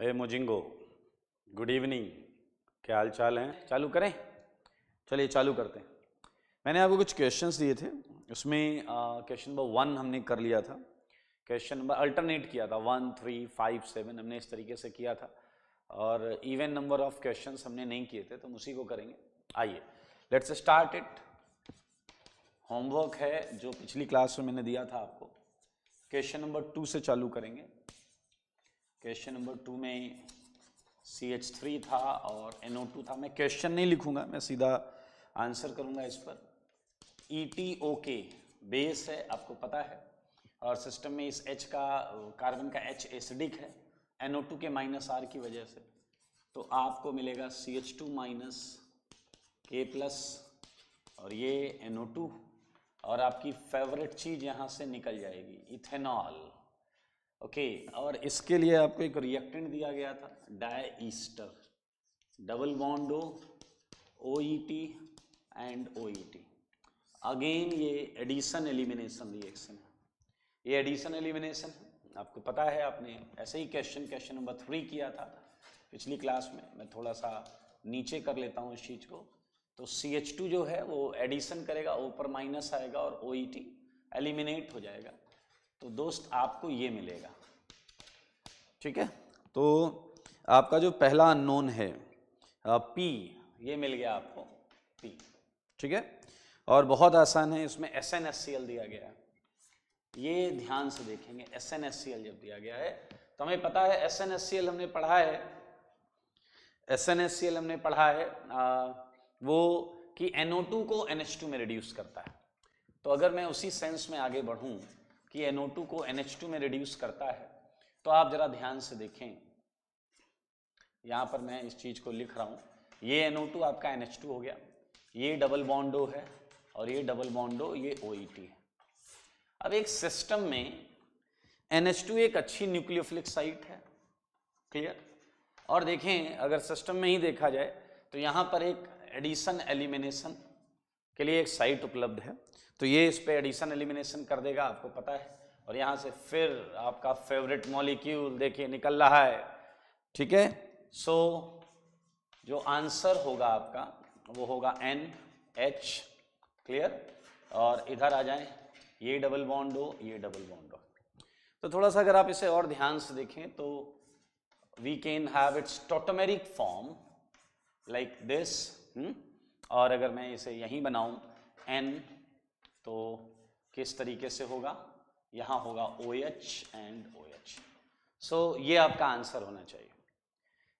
हे मोजिंगो good evening क्या हाल चाल हैं चालू करें चलिए चालू करते हैं मैंने आपको कुछ क्वेश्चंस दिए थे उसमें क्वेश्चन नंबर वन हमने कर लिया था क्वेश्चन नंबर अल्टरनेट किया था वन थ्री फाइव सेवन हमने इस तरीके से किया था और इवन नंबर ऑफ क्वेश्चंस हमने नहीं किए थे तो हम उसी को करेंगे आइए लेट्स स्टार्ट इट होमवर्क है जो पिछली क्लास में मैंने दिया था आपको क्वेश्चन नंबर टू से चालू करेंगे क्वेश्चन नंबर टू में सी एच थ्री था और एन ओ टू था मैं क्वेश्चन नहीं लिखूंगा मैं सीधा आंसर करूंगा इस पर ई टी ओ के बेस है आपको पता है और सिस्टम में इस एच का कार्बन का एच एसिडिक है एन ओ टू के माइनस आर की वजह से तो आपको मिलेगा सी एच टू माइनस के प्लस और ये एन ओ टू और आपकी फेवरेट चीज़ यहाँ से निकल जाएगी इथेनॉल ओके और इसके लिए आपको एक रिएक्टेंट दिया गया था diester double bond O O T and O E T again ये एडिशन एलिमिनेशन रिएक्शन है ये एडिशन एलिमिनेशन है आपको पता है आपने ऐसे ही क्वेश्चन क्वेश्चन नंबर थ्री किया था पिछली क्लास में मैं थोड़ा सा नीचे कर लेता हूँ इस चीज़ को तो सी एच टू जो है वो एडिशन करेगा ऊपर माइनस आएगा और ओ ई टी एलिमिनेट हो जाएगा तो दोस्त आपको ये मिलेगा ठीक है तो आपका जो पहला अननोन है पी ये मिल गया आपको पी ठीक है और बहुत आसान है इसमें S N S C L दिया गया है ये ध्यान से देखेंगे S N S C L जब दिया गया है तो हमें पता है S N S C L हमने पढ़ा है S N S C L हमने पढ़ा है आ, वो कि टू को एन एच टू में रिड्यूस करता है तो अगर मैं उसी सेंस में आगे बढ़ूं कि NO2 को NH2 में रिड्यूस करता है तो आप जरा ध्यान से देखें यहां पर मैं इस चीज को लिख रहा हूं ये NO2 आपका NH2 हो गया ये डबल बॉन्डो है और ये डबल बॉन्डो ये OET है अब एक सिस्टम में NH2 एक अच्छी न्यूक्लियोफिलिक साइट है क्लियर और देखें अगर सिस्टम में ही देखा जाए तो यहां पर एक एडिशन एलिमिनेशन के लिए एक साइट उपलब्ध है तो ये इस पर एडिशन एलिमिनेशन कर देगा आपको पता है और यहाँ से फिर आपका फेवरेट मॉलिक्यूल देखिए निकल रहा है ठीक है सो जो आंसर होगा आपका वो होगा एन एच क्लियर और इधर आ जाए ये डबल बॉन्ड हो ये डबल बॉन्ड हो तो थोड़ा सा अगर आप इसे और ध्यान से देखें तो we can have its tautomeric form like this और अगर मैं इसे यहीं बनाऊं एन तो किस तरीके से होगा यहां होगा O H and O H so ये आपका आंसर होना चाहिए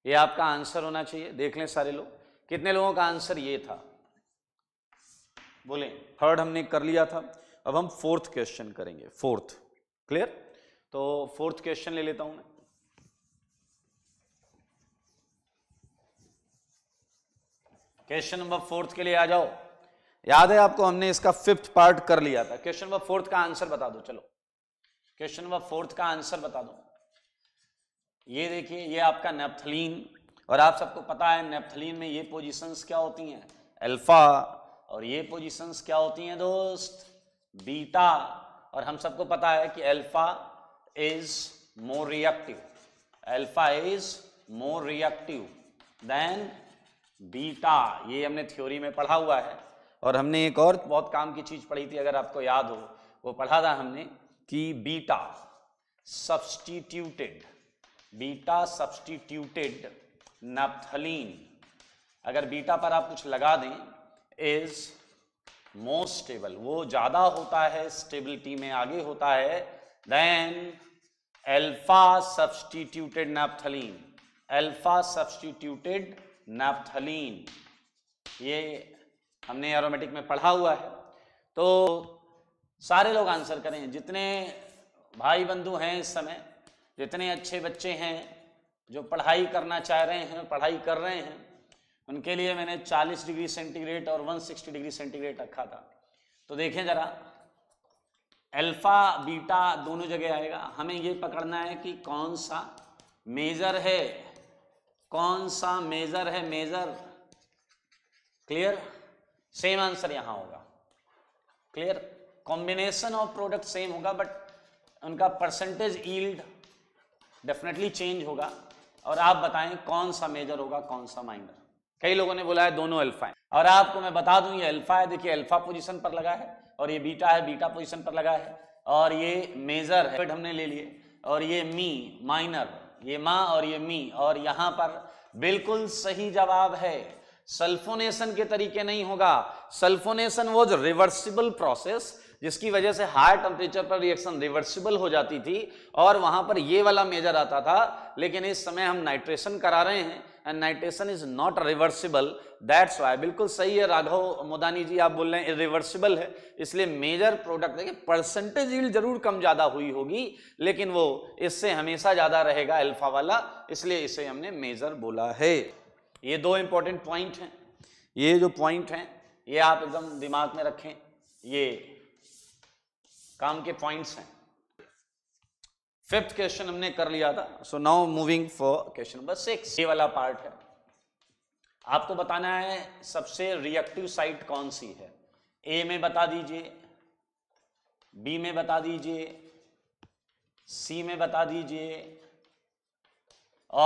ये आपका आंसर होना चाहिए देख लें सारे लोग कितने लोगों का आंसर ये था बोले थर्ड हमने कर लिया था अब हम फोर्थ क्वेश्चन करेंगे फोर्थ क्लियर तो फोर्थ क्वेश्चन ले लेता हूं मैं क्वेश्चन नंबर फोर्थ के लिए आ जाओ याद है आपको हमने इसका फिफ्थ पार्ट कर लिया था क्वेश्चन नंबर फोर्थ का आंसर बता दो चलो क्वेश्चन नंबर फोर्थ का आंसर बता दो ये देखिए ये आपका नेपथलीन और आप सबको पता है नेपथलीन में ये पोजीशंस क्या होती हैं अल्फा और ये पोजीशंस क्या होती हैं दोस्त बीटा और हम सबको पता है कि alpha is more reactive alpha is more reactive than beta ये हमने थ्योरी में पढ़ा हुआ है और हमने एक और बहुत काम की चीज पढ़ी थी अगर आपको याद हो वो पढ़ा था हमने कि beta substituted beta substituted naphthalene अगर बीटा पर आप कुछ लगा दें इज मोस्ट स्टेबल वो ज्यादा होता है स्टेबिलिटी में आगे होता है than alpha substituted naphthalene alpha substituted naphthalene ये हमने एरोमेटिक में पढ़ा हुआ है तो सारे लोग आंसर करें जितने भाई बंधु हैं इस समय जितने अच्छे बच्चे हैं जो पढ़ाई करना चाह रहे हैं पढ़ाई कर रहे हैं उनके लिए मैंने 40 डिग्री सेंटीग्रेड और 160 डिग्री सेंटीग्रेड रखा था तो देखें ज़रा अल्फा बीटा दोनों जगह आएगा हमें ये पकड़ना है कि कौन सा मेजर है कौन सा मेजर है मेजर क्लियर सेम आंसर यहां होगा clear combination of product same होगा बट उनका परसेंटेज ईल्ड डेफिनेटली चेंज होगा और आप बताएं कौन सा मेजर होगा कौन सा माइनर कई लोगों ने बोला है दोनों अल्फा है और आपको मैं बता दूं ये अल्फा है देखिए अल्फा पोजीशन पर लगा है और ये बीटा है बीटा पोजीशन पर लगा है और ये मेजर है हमने ले लिए और ये मी माइनर ये माँ और ये मी और यहां पर बिल्कुल सही जवाब है सल्फोनेशन के तरीके नहीं होगा सल्फोनेशन वो जो रिवर्सिबल प्रोसेस जिसकी वजह से हाई टेम्परेचर पर रिएक्शन रिवर्सिबल हो जाती थी और वहां पर ये वाला मेजर आता था लेकिन इस समय हम नाइट्रेशन करा रहे हैं and nitration is not reversible that's why बिल्कुल सही है राघव मोदानी जी आप बोल रहे हैं रिवर्सिबल है इसलिए मेजर प्रोडक्ट देखिए परसेंटेज जरूर कम ज़्यादा हुई होगी लेकिन वो इससे हमेशा ज़्यादा रहेगा अल्फा वाला इसलिए इसे हमने मेजर बोला है ये दो इंपॉर्टेंट पॉइंट हैं ये जो पॉइंट हैं ये आप एकदम दिमाग में रखें ये काम के पॉइंट्स हैं फिफ्थ क्वेश्चन हमने कर लिया था so now moving for question number six ये वाला पार्ट है आपको बताना है सबसे रिएक्टिव साइट कौन सी है ए में बता दीजिए बी में बता दीजिए सी में बता दीजिए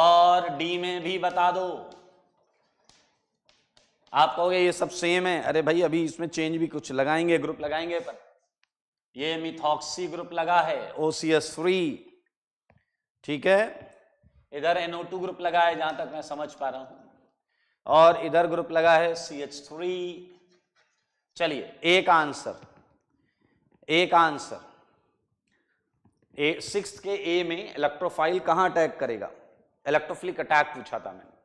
और डी में भी बता दो आप कहोगे ये सब सेम है अरे भाई अभी इसमें चेंज भी कुछ लगाएंगे ग्रुप लगाएंगे पर ये मिथॉक्सी ग्रुप लगा है ओसीएस फ्री ठीक है इधर NO2 ग्रुप लगा है जहां तक मैं समझ पा रहा हूं और इधर ग्रुप लगा है सी एच थ्री चलिए एक आंसर एक आंसर ए सिक्स के ए में इलेक्ट्रोफाइल कहां अटैक करेगा इलेक्ट्रोफिलिक अटैक पूछा था मैंने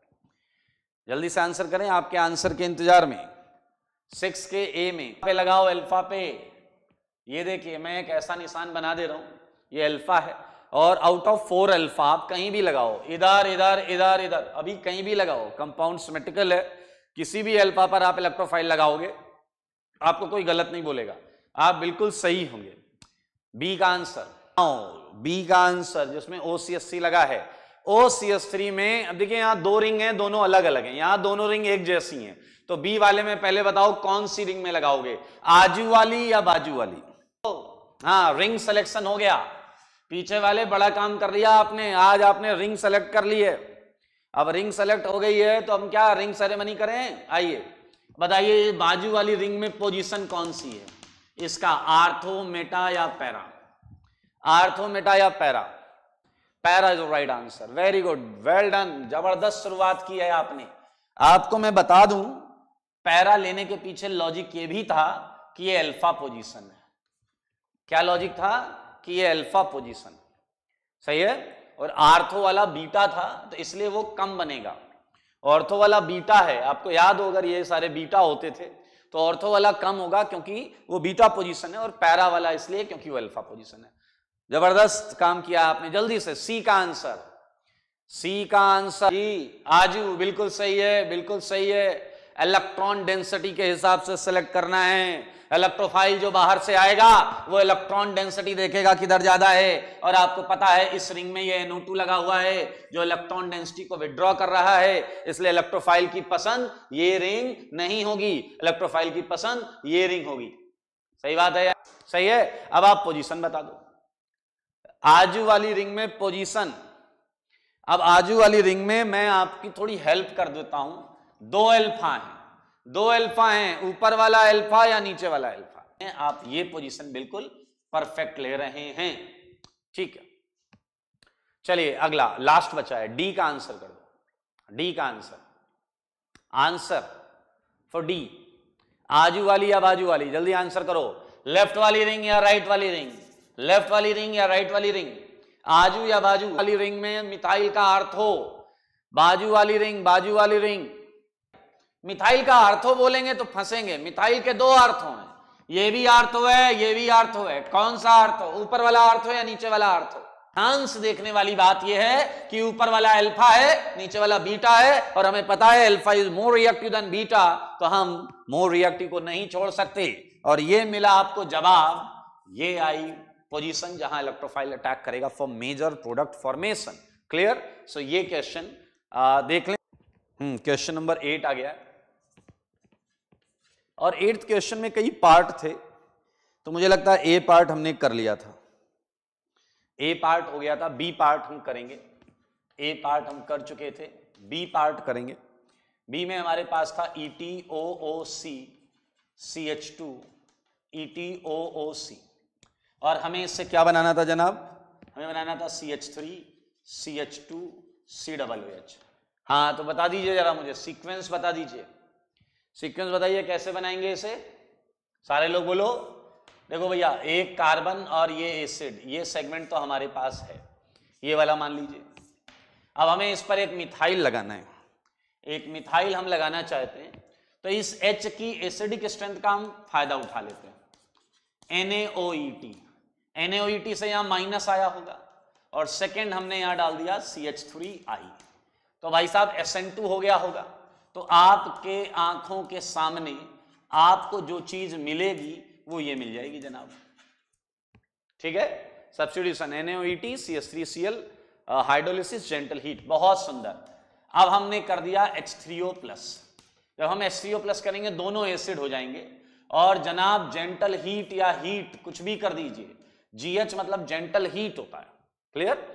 जल्दी से आंसर करें आपके आंसर के इंतजार में सिक्स के ए में पे लगाओ अल्फा पे ये देखिए मैं एक ऐसा निशान बना दे रहा हूं ये अल्फा है और आउट ऑफ फोर अल्फा आप कहीं भी लगाओ इधर इधर इधर इधर अभी कहीं भी लगाओ कंपाउंड सिमेट्रिकल है किसी भी अल्फा पर आप इलेक्ट्रोफाइल लगाओगे आपको कोई गलत नहीं बोलेगा आप बिल्कुल सही होंगे बी का आंसर बी का आंसर जिसमें ओ सी एस सी लगा है ओ सी एस थ्री में अब देखिए यहां दो रिंग है दोनों अलग अलग है यहाँ दोनों रिंग एक जैसी है तो बी वाले में पहले बताओ कौन सी रिंग में लगाओगे आजू वाली या बाजू वाली हाँ रिंग सिलेक्शन हो गया पीछे वाले बड़ा काम कर लिया आपने आज आपने रिंग सेलेक्ट कर ली है अब रिंग सेलेक्ट हो गई है तो हम क्या रिंग सेरेमनी करें आइए बताइए बाजू वाली रिंग में पोजीशन कौन सी है इसका आर्थो मेटा या पैरा आर्थो मेटा या para para is right answer very good well done जबरदस्त शुरुआत की है आपने आपको मैं बता दूं पैरा लेने के पीछे लॉजिक ये भी था कि ये अल्फा पोजीशन है क्या लॉजिक था कि ये अल्फा पोजीशन सही है और आर्थो वाला बीटा था तो इसलिए वो कम बनेगा ऑर्थो वाला बीटा है आपको याद हो अगर ये सारे बीटा होते थे तो ऑर्थो वाला कम होगा क्योंकि वो बीटा पोजीशन है और पैरा वाला इसलिए क्योंकि वो अल्फा पोजीशन है जबरदस्त काम किया आपने जल्दी से सी का आंसर सी का आंसर जी आजू बिल्कुल सही है बिल्कुल सही है इलेक्ट्रॉन डेंसिटी के हिसाब से सेलेक्ट करना है इलेक्ट्रोफाइल जो बाहर से आएगा वो इलेक्ट्रॉन डेंसिटी देखेगा किधर ज्यादा है और आपको पता है इस रिंग में ये एनो लगा हुआ है जो इलेक्ट्रॉन डेंसिटी को विड्रॉ कर रहा है इसलिए इलेक्ट्रोफाइल की पसंद ये रिंग नहीं होगी इलेक्ट्रोफाइल की पसंद ये रिंग होगी सही बात है यार सही है अब आप पोजिशन बता दो आजू वाली रिंग में पोजिशन अब आजू वाली रिंग में मैं आपकी थोड़ी हेल्प कर देता हूं दो एल्फा है दो अल्फा हैं ऊपर वाला अल्फा या नीचे वाला अल्फा आप ये पोजीशन बिल्कुल परफेक्ट ले रहे हैं ठीक है चलिए अगला लास्ट बचा है डी का आंसर कर दो डी का आंसर आंसर फॉर डी आजू वाली या बाजू वाली जल्दी आंसर करो लेफ्ट वाली रिंग या राइट वाली रिंग लेफ्ट वाली रिंग या राइट वाली रिंग आजू या बाजू वाली रिंग में मिथाइल का अर्थ हो बाजू वाली रिंग बाजू वाली रिंग मिथाइल का अर्थो बोलेंगे तो फंसेंगे मिथाइल के दो अर्थ हैं ये भी अर्थ है ये भी अर्थ है कौन सा अर्थ हो ऊपर वाला अर्थ हो या नीचे वाला अर्थ हो ध्यान से देखने वाली बात यह है कि ऊपर वाला अल्फा है नीचे वाला बीटा है और हमें पता है alpha is more reactive than beta तो हम मोर रिएक्टिव को नहीं छोड़ सकते और ये मिला आपको जवाब ये आई पोजीशन जहां इलेक्ट्रोफाइल अटैक करेगा for major product formation clear so ये क्वेश्चन देख लें क्वेश्चन नंबर एट आ गया और एट्थ क्वेश्चन में कई पार्ट थे तो मुझे लगता है ए पार्ट हमने कर लिया था ए पार्ट हो गया था बी पार्ट हम करेंगे ए पार्ट हम कर चुके थे बी पार्ट करेंगे बी में हमारे पास था E T O O C C H two E T O O C और हमें इससे क्या बनाना था जनाब हमें बनाना था C H three C H two C double H हाँ तो बता दीजिए जरा मुझे सीक्वेंस बता दीजिए सीक्वेंस बताइए कैसे बनाएंगे इसे सारे लोग बोलो देखो भैया एक कार्बन और ये एसिड ये सेगमेंट तो हमारे पास है ये वाला मान लीजिए अब हमें इस पर एक मिथाइल लगाना है एक मिथाइल हम लगाना चाहते हैं तो इस एच की एसिडिक स्ट्रेंथ का हम फायदा उठा लेते हैं एनएओईटी टी e e से यहाँ माइनस आया होगा और सेकेंड हमने यहाँ डाल दिया सी एच थ्री आई तो भाई साहब एस हो गया होगा तो आपके आंखों के सामने आपको जो चीज मिलेगी वो ये मिल जाएगी जनाब ठीक है N at C S three C L hydrolysis gentle heat बहुत सुंदर अब हमने कर दिया एच थ्री ओ प्लस जब हम एच थ्री ओ प्लस करेंगे दोनों एसिड हो जाएंगे और जनाब जेंटल हीट या हीट कुछ भी कर दीजिए जीएच मतलब जेंटल हीट होता है क्लियर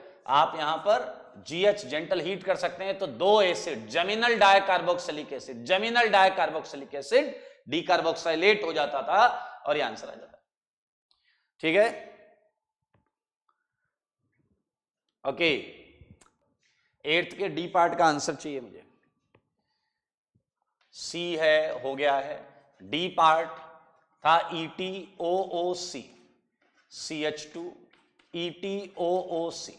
आप यहां पर जीएच जेंटल हीट कर सकते हैं तो दो acid geminal dicarboxylic acid geminal dicarboxylic acid decarboxylate हो जाता था और ये आंसर आ जाता ठीक है ओके एट्थ के डी पार्ट का आंसर चाहिए मुझे सी है हो गया है डी पार्ट था E T O O C C H two E T O O C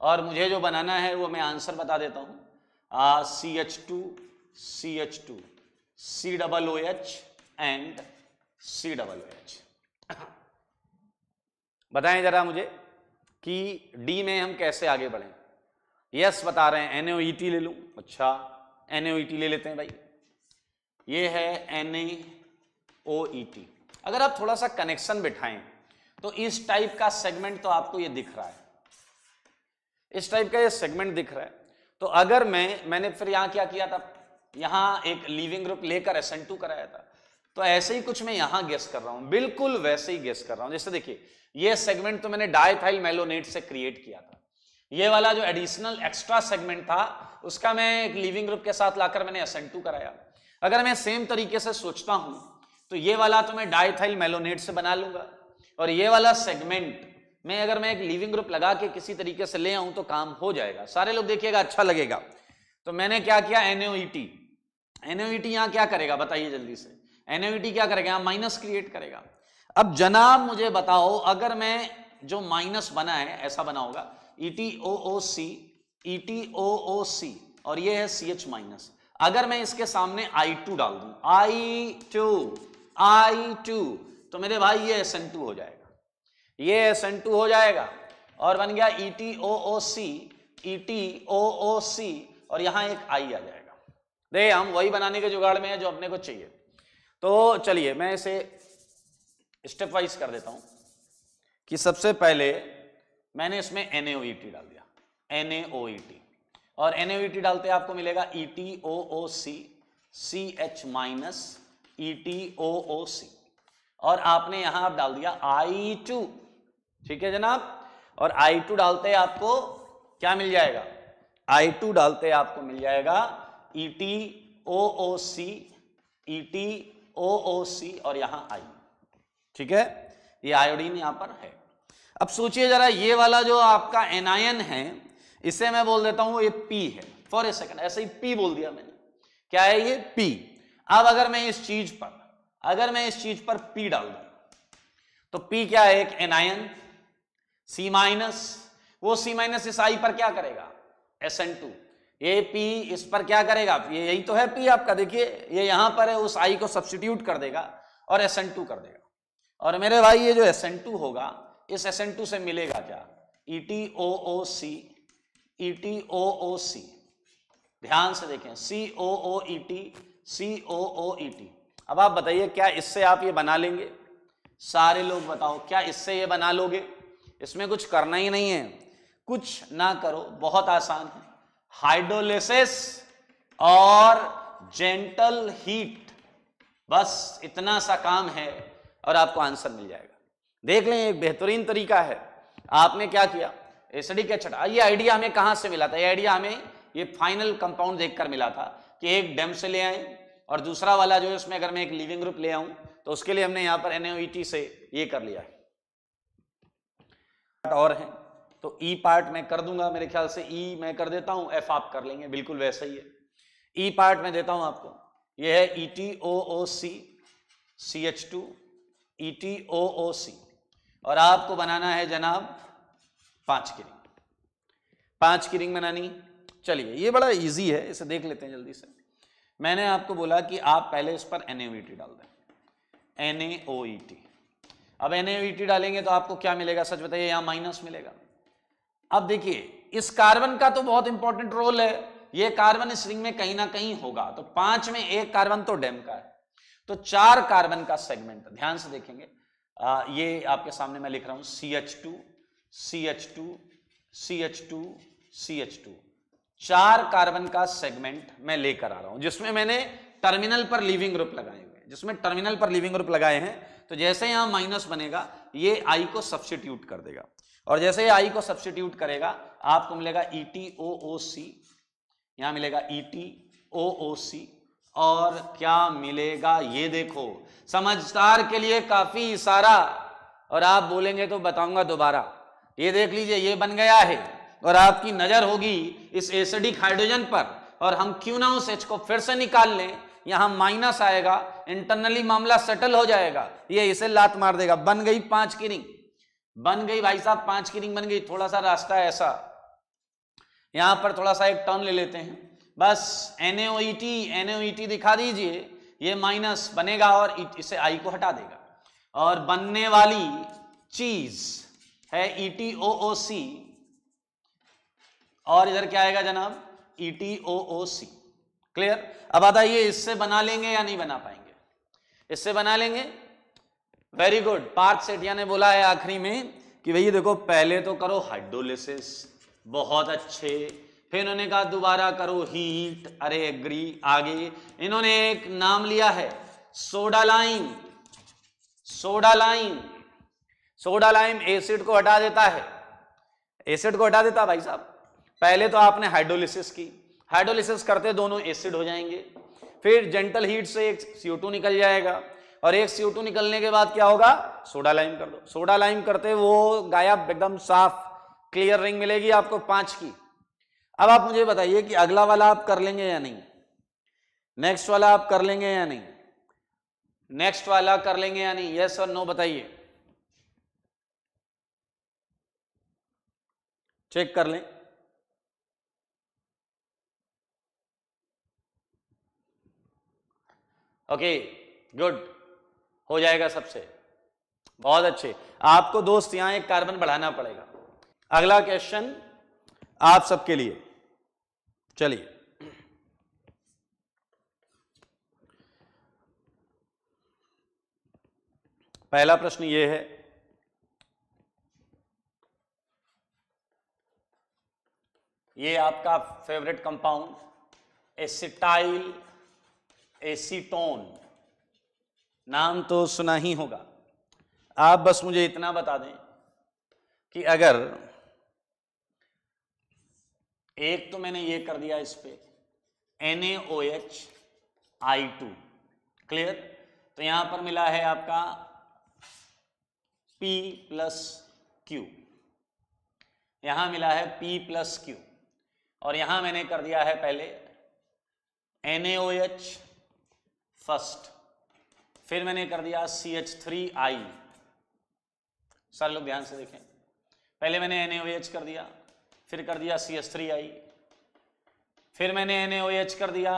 और मुझे जो बनाना है वो मैं आंसर बता देता हूँ C H two C H two C double O H and C double O H बताएं जरा मुझे कि डी में हम कैसे आगे बढ़ें यस बता रहे हैं एन ओ टी ले लूँ अच्छा एन ओ टी ले लेते हैं भाई ये है N A O E T अगर आप थोड़ा सा कनेक्शन बिठाएं तो इस टाइप का सेगमेंट तो आपको ये दिख रहा है इस टाइप का ये सेगमेंट दिख रहा है तो अगर मैं मैंने फिर यहां क्या किया था यहां एक लिविंग ग्रुप लेकर एस एन टू कराया था तो ऐसे ही कुछ मैं यहां गेस कर रहा हूं बिल्कुल वैसे ही गेस कर रहा हूं जैसे देखिए ये सेगमेंट तो मैंने डायथाइल मेलोनेट से क्रिएट किया था ये वाला जो एडिशनल एक्स्ट्रा सेगमेंट था उसका मैं एक लिविंग ग्रुप के साथ लाकर मैंने एस एन टू कराया अगर मैं सेम तरीके से सोचता हूं तो ये वाला तो मैं डायथाइल मेलोनेट से बना लूंगा और ये वाला सेगमेंट में अगर मैं एक लिविंग ग्रुप लगा के किसी तरीके से ले आऊं तो काम हो जाएगा सारे लोग देखिएगा अच्छा लगेगा तो मैंने क्या किया एनओईटी एनओईटी e e यहां क्या करेगा बताइए जल्दी से एनओईटी e क्या करेगा यहां माइनस क्रिएट करेगा अब जनाब मुझे बताओ अगर मैं जो माइनस बना है ऐसा बना होगा ओ सी और ये है सी एच माइनस अगर मैं इसके सामने आई टू डाल दू आई टू आई टू तो मेरे भाई ये एस एन टू हो जाएगा ये एस एन टू हो जाएगा और बन गया ई टी ओ ओ सी ई टी ओ ओ सी और यहां एक आई आ जाएगा दे हम वही बनाने के जुगाड़ में है जो अपने को चाहिए तो चलिए मैं इसे स्टेप वाइज कर देता हूं कि सबसे पहले मैंने इसमें एन टी e डाल दिया एन टी e और एन टी e डालते आपको मिलेगा E T O O C C H minus E T O O C और आपने यहां आप डाल दिया आई टू ठीक है जनाब और आई टू डालते आपको क्या मिल जाएगा आई टू डालते आपको मिल जाएगा ई टी ओ ओ सी ई टी ओ ओ सी और यहां आई ठीक है ये आयोडीन यहां पर है अब सोचिए जरा ये वाला जो आपका एनायन है इसे मैं बोल देता हूं ये पी है फॉर ए सेकेंड ऐसे ही पी बोल दिया मैंने क्या है ये पी अब अगर मैं इस चीज पर अगर मैं इस चीज पर पी डाल दू तो पी क्या है एक एनायन सी माइनस वो सी माइनस इस आई पर क्या करेगा S N two A P इस पर क्या करेगा ये यही तो है पी आपका देखिए ये यहां पर है उस आई को सब्सटीट्यूट कर देगा और एस एन टू कर देगा और मेरे भाई ये जो एस एन टू होगा इस एस एन टू से मिलेगा क्या ई टी ओ ओ सी ई टी ओ ओ सी ध्यान से देखें सी ओ ओ ई टी सी ओ ओ ई टी अब आप बताइए क्या इससे आप ये बना लेंगे सारे लोग बताओ क्या इससे ये बना लोगे इसमें कुछ करना ही नहीं है कुछ ना करो बहुत आसान है हाइड्रोलिसिस और जेंटल हीट बस इतना सा काम है और आपको आंसर मिल जाएगा देख लें एक बेहतरीन तरीका है आपने क्या किया एसडी एच ये आइडिया हमें कहाँ से मिला था ये आइडिया हमें ये फाइनल कंपाउंड देखकर मिला था कि एक डैम से ले आए और दूसरा वाला जो है उसमें अगर मैं एक लिविंग ग्रुप ले आऊं तो उसके लिए हमने यहां पर एन e से ये कर लिया है पार्ट और हैं तो ई e पार्ट मैं कर दूंगा मेरे ख्याल से ई e मैं कर देता हूं एफ आप कर लेंगे बिल्कुल वैसा ही है ई e पार्ट मैं देता हूं आपको यह है E T O O C C H two E T O O C और आपको बनाना है जनाब पांच की रिंग पांच की रिंग बनानी चलिए ये बड़ा इजी है इसे देख लेते हैं जल्दी से मैंने आपको बोला कि आप पहले इस पर एन e डाल दें N A O E T अब एन डालेंगे तो आपको क्या मिलेगा सच बताइए यहां माइनस मिलेगा अब देखिए इस कार्बन का तो बहुत इंपॉर्टेंट रोल है ये कार्बन इस रिंग में कहीं ना कहीं होगा तो पांच में एक कार्बन तो डेम का है तो चार कार्बन का सेगमेंट ध्यान से देखेंगे आ, ये आपके सामने मैं लिख रहा हूं C H two C H two C H two C H two चार कार्बन का सेगमेंट मैं लेकर आ रहा हूं जिसमें मैंने टर्मिनल पर लिविंग ग्रुप लगाए जिसमें टर्मिनल पर लिविंग ग्रुप लगाए हैं तो जैसे यहां माइनस बनेगा ये आई को सब्सिट्यूट कर देगा और जैसे ये आई को सब्सिट्यूट करेगा आपको मिलेगा ई टी ओ ओ सी यहां मिलेगा E T O O C और क्या मिलेगा ये देखो समझदार के लिए काफी इशारा और आप बोलेंगे तो बताऊंगा दोबारा ये देख लीजिए ये बन गया है और आपकी नजर होगी इस एसिडिक हाइड्रोजन पर और हम क्यों ना उस एच को फिर से निकाल लें यहां माइनस आएगा इंटरनली मामला सेटल हो जाएगा ये इसे लात मार देगा बन गई पांच की रिंग बन गई भाई साहब पांच की रिंग बन गई थोड़ा सा रास्ता ऐसा यहां पर थोड़ा सा एक टर्न ले लेते हैं बस एनएटी एनएटी e e दिखा दीजिए ये माइनस बनेगा और इसे आई को हटा देगा और बनने वाली चीज है ईटीओसी e और इधर क्या आएगा जनाब ईटीओओसी क्लियर अब बताइए इससे बना लेंगे या नहीं बना पाएंगे इससे बना लेंगे वेरी गुड पार्थ सेठिया ने बोला है आखिरी में कि भैया देखो पहले तो करो हाइड्रोलिसिस बहुत अच्छे फिर इन्होंने कहा दोबारा करो हीट अरे एग्री आगे इन्होंने एक नाम लिया है soda lime soda lime soda lime acid को हटा देता है एसिड को हटा देता भाई साहब पहले तो आपने हाइड्रोलिसिस की हाइड्रोलिसिस करते दोनों एसिड हो जाएंगे फिर जेंटल हीट से एक CO2 निकल जाएगा और एक CO2 निकलने के बाद क्या होगा सोडा लाइम कर दो सोडा लाइम करते वो गायब एकदम साफ क्लियर रिंग मिलेगी आपको पांच की अब आप मुझे बताइए कि अगला वाला आप कर लेंगे या नहीं नेक्स्ट वाला आप कर लेंगे या नहीं नेक्स्ट वाला कर लेंगे या नहीं यस और नो बताइए चेक कर लें ओके गुड हो जाएगा सबसे बहुत अच्छे आपको दोस्त यहां एक कार्बन बढ़ाना पड़ेगा अगला क्वेश्चन आप सबके लिए चलिए पहला प्रश्न ये है ये आपका फेवरेट कंपाउंड एसिटाइल एसीटोन नाम तो सुना ही होगा आप बस मुझे इतना बता दें कि अगर एक तो मैंने ये कर दिया इस पर N H I two clear तो यहां पर मिला है आपका P प्लस क्यू यहां मिला है P प्लस क्यू और यहां मैंने कर दिया है पहले एन एच फर्स्ट फिर मैंने कर दिया सी एच थ्री आई सारे लोग ध्यान से देखें पहले मैंने एन कर दिया फिर कर दिया सी एच थ्री आई फिर मैंने एन कर दिया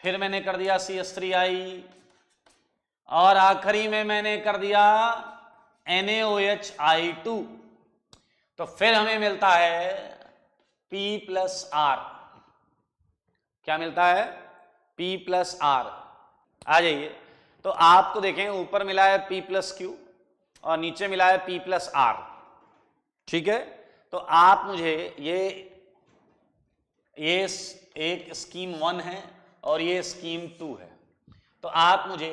फिर मैंने कर दिया सी एस थ्री आई और आखिरी में मैंने कर दिया एन एच आई टू तो फिर हमें मिलता है P प्लस आर क्या मिलता है P प्लस आर आ जाइए तो आपको देखें ऊपर मिला है P प्लस क्यू और नीचे मिला है P प्लस आर ठीक है तो आप मुझे ये ये एक स्कीम वन है और ये स्कीम टू है तो आप मुझे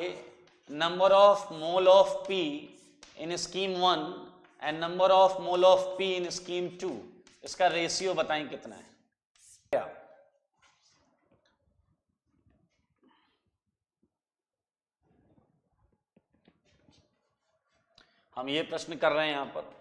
number of mole of P in scheme one and number of mole of P in scheme two इसका रेशियो बताएं कितना है क्या हम ये प्रश्न कर रहे हैं यहां पर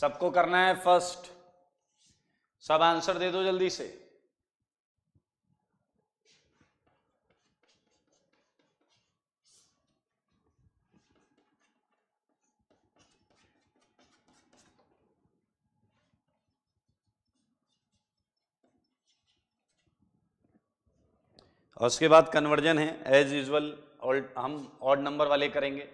सबको करना है फर्स्ट सब आंसर दे दो जल्दी से और उसके बाद कन्वर्जन है एज यूजल हम ऑड नंबर वाले करेंगे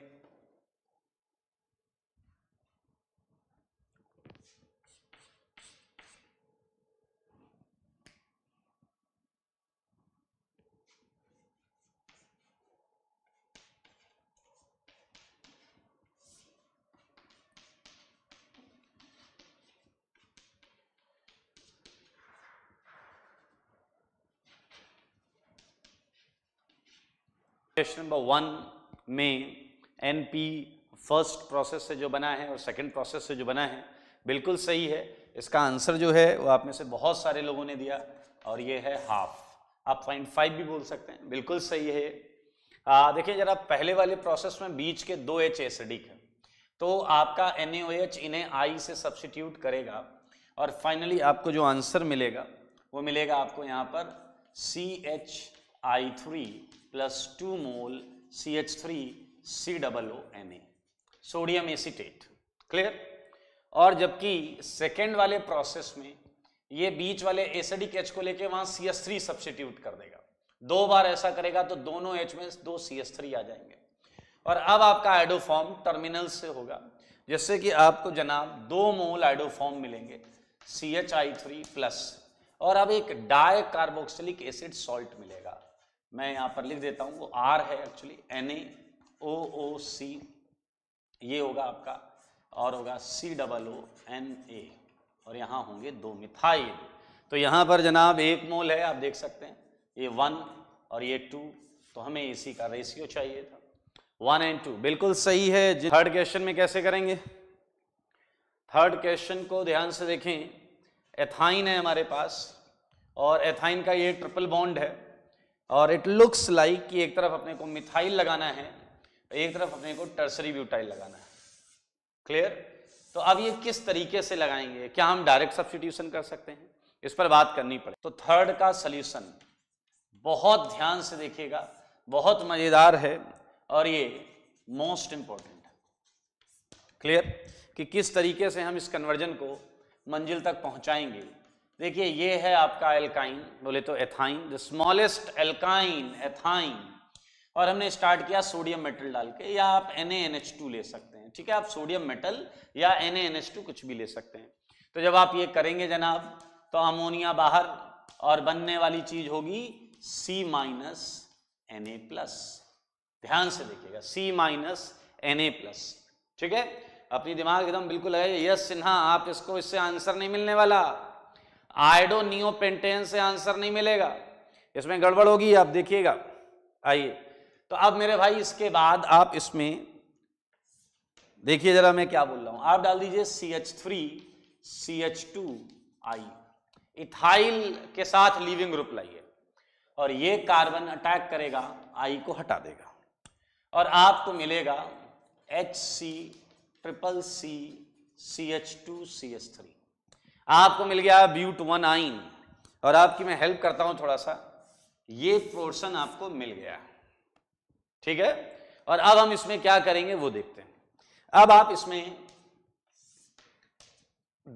क्वेश्चन नंबर वन में एन पी फर्स्ट प्रोसेस से जो बना है और सेकंड प्रोसेस से जो बना है बिल्कुल सही है इसका आंसर जो है वो आप में से बहुत सारे लोगों ने दिया और ये है हाफ आप पॉइंट फाइव भी बोल सकते हैं बिल्कुल सही है देखिए जरा पहले वाले प्रोसेस में बीच के दो एच एसिडिक है तो आपका एन इन्हें आई से सब्सिट्यूट करेगा और फाइनली आपको जो आंसर मिलेगा वो मिलेगा आपको यहाँ पर C H I three plus two mole C H three C double O N A sodium acetate clear और जबकि सेकेंड वाले प्रोसेस में ये बीच वाले एसिडिक एच को लेके वहां सी एस थ्री सब्सिट्यूट कर देगा दो बार ऐसा करेगा तो दोनों एच में दो सी एस थ्री आ जाएंगे और अब आपका आइडोफॉर्म टर्मिनल से होगा जिससे कि आपको जनाब दो मोल आइडोफॉर्म मिलेंगे C H I three plus और अब एक डाई कार्बोक्सिलिक एसिड सॉल्ट मिलेगा मैं यहाँ पर लिख देता हूँ वो आर है actually an A O O सी ये होगा आपका और होगा सी डबल ओ एन ए और यहाँ होंगे दो मिथाइल तो यहाँ पर जनाब एक मोल है आप देख सकते हैं ये वन और ये टू तो हमें इसी का रेशियो चाहिए था वन एंड टू बिल्कुल सही है थर्ड क्वेश्चन में कैसे करेंगे थर्ड क्वेश्चन को ध्यान से देखें एथाइन है हमारे पास और एथाइन का ये ट्रिपल बॉन्ड है और इट लुक्स लाइक कि एक तरफ अपने को मिथाइल लगाना है एक तरफ अपने को टर्सरी ब्यूटाइल लगाना है क्लियर तो अब ये किस तरीके से लगाएंगे क्या हम डायरेक्ट सब्सिट्यूशन कर सकते हैं इस पर बात करनी पड़े तो थर्ड का सल्यूशन बहुत ध्यान से देखिएगा बहुत मज़ेदार है और ये मोस्ट इम्पॉर्टेंट है क्लियर कि किस तरीके से हम इस कन्वर्जन को मंजिल तक पहुंचाएंगे देखिए ये है आपका एल्काइन बोले तो ethyne the smallest alkyne ethyne और हमने स्टार्ट किया सोडियम मेटल डाल के या आप NaNH2 ले सकते हैं ठीक है आप सोडियम मेटल या NaNH2 कुछ भी ले सकते हैं तो जब आप ये करेंगे जनाब तो अमोनिया बाहर और बनने वाली चीज होगी C माइनस एन प्लस ध्यान से देखिएगा C माइनस एन प्लस ठीक है अपनी दिमाग एकदम बिल्कुल है यस सिन्हा आप इसको इससे आंसर नहीं मिलने वाला नियो पेंटेन से आंसर नहीं मिलेगा इसमें गड़बड़ होगी आप देखिएगा आइए तो अब मेरे भाई इसके बाद आप इसमें देखिए जरा मैं क्या बोल रहा हूं आप डाल दीजिए C H three C H two I ethyl के साथ लिविंग ग्रुप लाइए और ये कार्बन अटैक करेगा आई को हटा देगा और आपको मिलेगा H C triple C C H two C H three आपको मिल गया ब्यूट वन आइन और आपकी मैं हेल्प करता हूं थोड़ा सा ये पोर्शन आपको मिल गया ठीक है और अब हम इसमें क्या करेंगे वो देखते हैं अब आप इसमें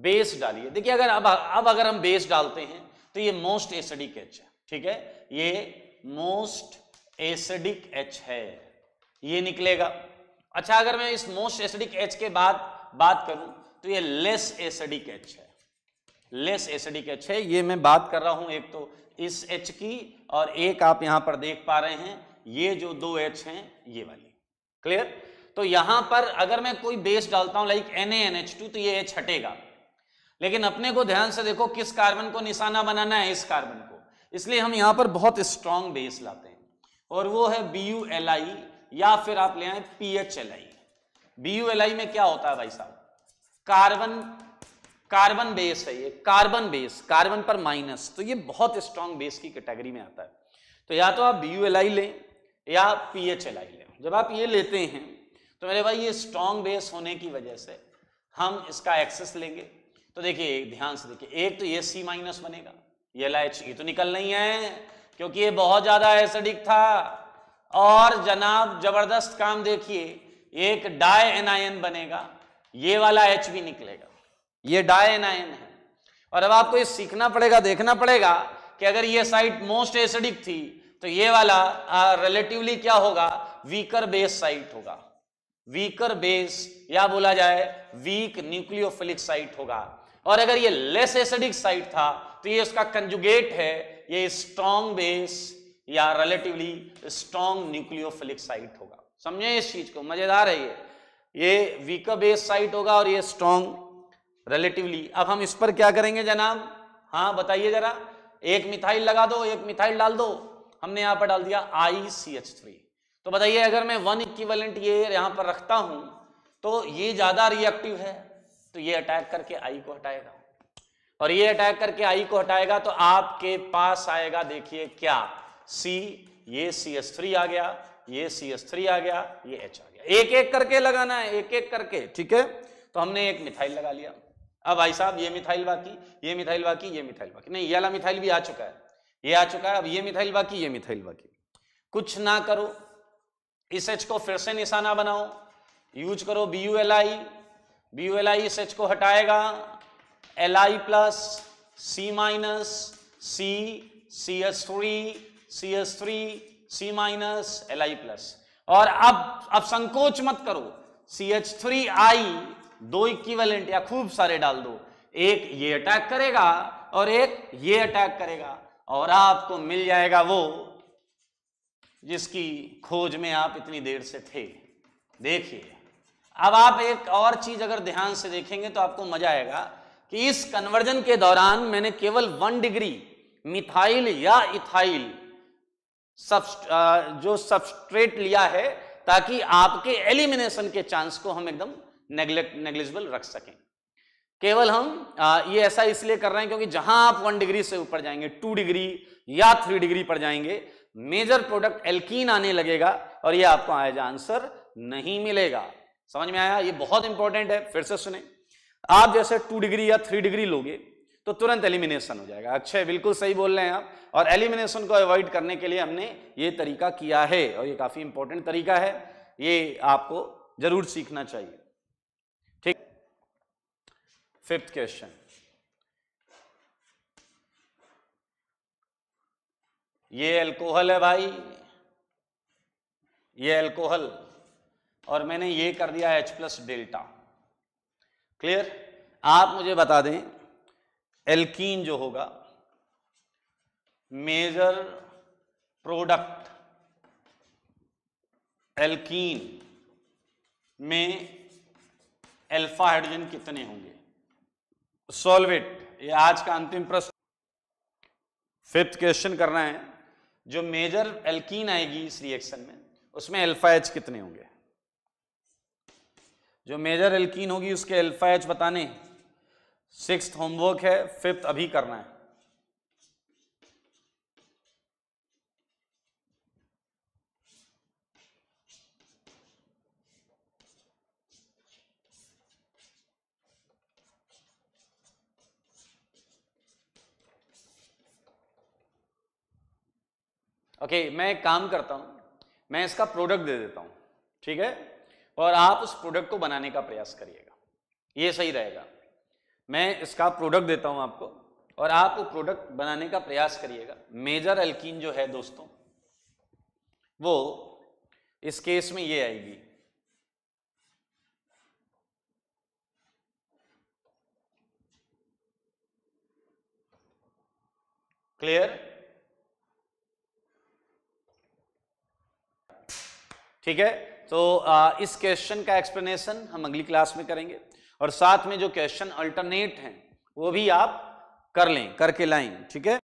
बेस डालिए देखिए अगर अब अब अगर हम बेस डालते हैं तो ये मोस्ट एसिडिक एच है ठीक है ये मोस्ट एसिडिक एच है ये निकलेगा अच्छा अगर मैं इस मोस्ट एसिडिक एच के बाद बात करूं तो ये लेस एसिडिक एच है लेस एसिडिक एच है ये मैं बात कर रहा हूँ एक तो इस एच की और एक आप यहाँ पर देख पा रहे हैं ये जो दो एच हैं ये वाली क्लियर तो यहाँ पर अगर मैं कोई बेस डालता हूँ लाइक एन तो ये एच हटेगा लेकिन अपने को ध्यान से देखो किस कार्बन को निशाना बनाना है इस कार्बन को इसलिए हम यहाँ पर बहुत स्ट्रांग बेस लाते हैं और वो है बी यू एल आई या फिर आप ले आए P H L I B U L I में क्या होता है भाई साहब कार्बन कार्बन बेस है ये कार्बन बेस कार्बन पर माइनस तो ये बहुत स्ट्रांग बेस की कैटेगरी में आता है तो या तो आप बी यू लें या पी एच लें जब आप ये लेते हैं तो मेरे भाई ये स्ट्रांग बेस होने की वजह से हम इसका एक्सेस लेंगे तो देखिए ध्यान से देखिए एक तो ये सी माइनस बनेगा ये एल एच ये तो निकल नहीं है क्योंकि ये बहुत ज़्यादा एसिडिक था और जनाब जबरदस्त काम देखिए एक डाई एनायन बनेगा ये वाला एच भी निकलेगा ये डायनाइन है और अब आपको ये सीखना पड़ेगा देखना पड़ेगा कि अगर ये साइट मोस्ट एसिडिक थी तो ये वाला रिलेटिवली क्या होगा वीकर बेस साइट होगा वीकर बेस या बोला जाए वीक न्यूक्लियोफिलिक साइट होगा और अगर ये लेस एसिडिक साइट था तो ये उसका कंजुगेट है ये स्ट्रॉन्ग बेस या रिलेटिवली स्ट्रॉन्ग न्यूक्लियोफिलिक साइट होगा समझे इस चीज को मजेदार है ये ये वीकर बेस साइट होगा और ये स्ट्रॉन्ग रिलेटिवली अब हम इस पर क्या करेंगे जनाब हाँ बताइए जरा एक मिथाइल लगा दो एक मिथाइल डाल दो हमने यहां पर डाल दिया आई सी एच थ्री तो बताइए अगर मैं वन इक्विवेलेंट ये यहां पर रखता हूं तो ये ज़्यादा रिएक्टिव है तो ये अटैक करके आई को हटाएगा और ये अटैक करके आई को हटाएगा तो आपके पास आएगा देखिए क्या सी ये सी एस थ्री आ गया ये सी एस थ्री आ गया ये एच आ गया एक एक करके लगाना है एक एक करके ठीक है तो हमने एक मिथाइल लगा लिया अब भाई साहब ये मिथाइल बाकी ये मिथाइल बाकी ये मिथाइल बाकी नहीं ये वाला मिथाइल भी आ चुका है ये आ चुका है अब ये मिथाइल बाकी ये मिथाइल बाकी कुछ ना करो इस एच को फिर से निशाना बनाओ यूज करो B U L I B U L I इस एच को हटाएगा L I plus C minus C C S three C S three C minus L I plus और अब अब संकोच मत करो सी एच थ्री आई दो इक्विवेलेंट या खूब सारे डाल दो एक ये अटैक करेगा और एक ये अटैक करेगा और आपको मिल जाएगा वो जिसकी खोज में आप इतनी देर से थे देखिए अब आप एक और चीज अगर ध्यान से देखेंगे तो आपको मजा आएगा कि इस कन्वर्जन के दौरान मैंने केवल वन डिग्री मिथाइल या इथाइल जो सबस्ट्रेट लिया है ताकि आपके एलिमिनेशन के चांस को हम एकदम नेग्लेक्ट नेग्लिजिबल रख सकें केवल हम आ, ये ऐसा इसलिए कर रहे हैं क्योंकि जहां आप वन डिग्री से ऊपर जाएंगे टू डिग्री या थ्री डिग्री पर जाएंगे मेजर प्रोडक्ट एल्कीन आने लगेगा और ये आपको आज जा आंसर नहीं मिलेगा समझ में आया ये बहुत इंपॉर्टेंट है फिर से सुने आप जैसे टू डिग्री या थ्री डिग्री लोगे तो तुरंत एलिमिनेशन हो जाएगा अच्छे बिल्कुल सही बोल रहे हैं आप और एलिमिनेशन को अवॉइड करने के लिए हमने ये तरीका किया है और ये काफी इंपॉर्टेंट तरीका है ये आपको जरूर सीखना चाहिए फिफ्थ क्वेश्चन ये अल्कोहल है भाई ये अल्कोहल और मैंने ये कर दिया H प्लस डेल्टा क्लियर आप मुझे बता दें एल्कीन जो होगा मेजर प्रोडक्ट एल्कीन में अल्फा हाइड्रोजन कितने होंगे सॉल्व इट ये आज का अंतिम प्रश्न फिफ्थ क्वेश्चन करना है जो मेजर एल्कीन आएगी इस रिएक्शन में उसमें अल्फा एच कितने होंगे जो मेजर एल्कीन होगी उसके अल्फा एच बताने सिक्स होमवर्क है फिफ्थ अभी करना है ओके okay, मैं काम करता हूं मैं इसका प्रोडक्ट दे देता हूं ठीक है और आप उस प्रोडक्ट को बनाने का प्रयास करिएगा ये सही रहेगा मैं इसका प्रोडक्ट देता हूं आपको और आप वो प्रोडक्ट बनाने का प्रयास करिएगा मेजर एल्कीन जो है दोस्तों वो इस केस में ये आएगी क्लियर ठीक है तो इस क्वेश्चन का एक्सप्लेनेशन हम अगली क्लास में करेंगे और साथ में जो क्वेश्चन अल्टरनेट हैं वो भी आप कर लें करके लाएं ठीक है